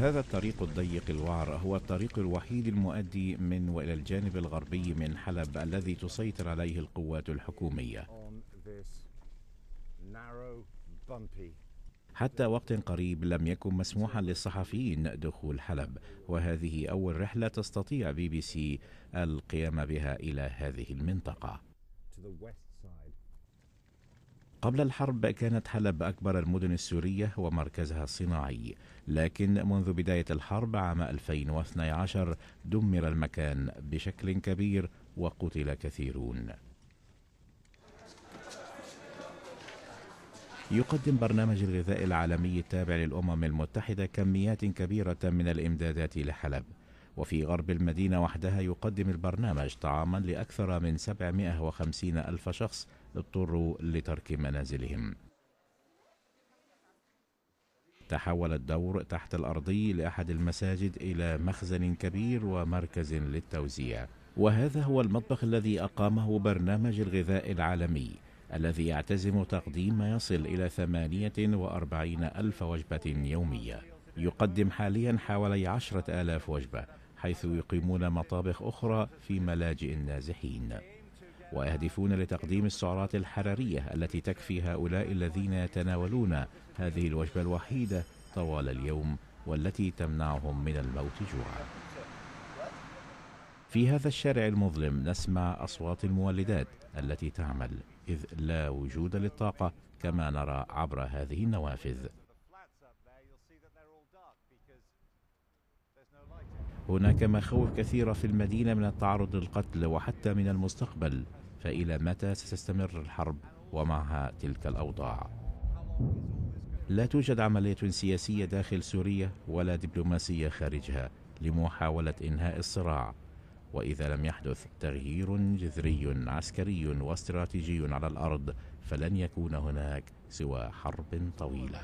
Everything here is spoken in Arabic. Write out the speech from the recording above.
هذا الطريق الضيق الوعر هو الطريق الوحيد المؤدي من والى الجانب الغربي من حلب الذي تسيطر عليه القوات الحكوميه حتى وقت قريب لم يكن مسموحا للصحفيين دخول حلب وهذه اول رحله تستطيع بي بي سي القيام بها الى هذه المنطقه قبل الحرب كانت حلب أكبر المدن السورية ومركزها الصناعي لكن منذ بداية الحرب عام 2012 دمر المكان بشكل كبير وقتل كثيرون يقدم برنامج الغذاء العالمي التابع للأمم المتحدة كميات كبيرة من الإمدادات لحلب وفي غرب المدينة وحدها يقدم البرنامج طعاما لأكثر من 750 ألف شخص اضطروا لترك منازلهم تحول الدور تحت الأرضي لأحد المساجد إلى مخزن كبير ومركز للتوزيع وهذا هو المطبخ الذي أقامه برنامج الغذاء العالمي الذي يعتزم تقديم ما يصل إلى 48 ألف وجبة يومية يقدم حاليا حوالي عشرة آلاف وجبة حيث يقيمون مطابخ أخرى في ملاجئ النازحين ويهدفون لتقديم السعرات الحرارية التي تكفي هؤلاء الذين يتناولون هذه الوجبة الوحيدة طوال اليوم والتي تمنعهم من الموت جوعا في هذا الشارع المظلم نسمع أصوات المولدات التي تعمل إذ لا وجود للطاقة كما نرى عبر هذه النوافذ هناك مخاوف كثيرة في المدينة من التعرض للقتل وحتى من المستقبل فإلى متى ستستمر الحرب ومعها تلك الأوضاع؟ لا توجد عملية سياسية داخل سوريا ولا دبلوماسية خارجها لمحاولة إنهاء الصراع وإذا لم يحدث تغيير جذري عسكري واستراتيجي على الأرض فلن يكون هناك سوى حرب طويلة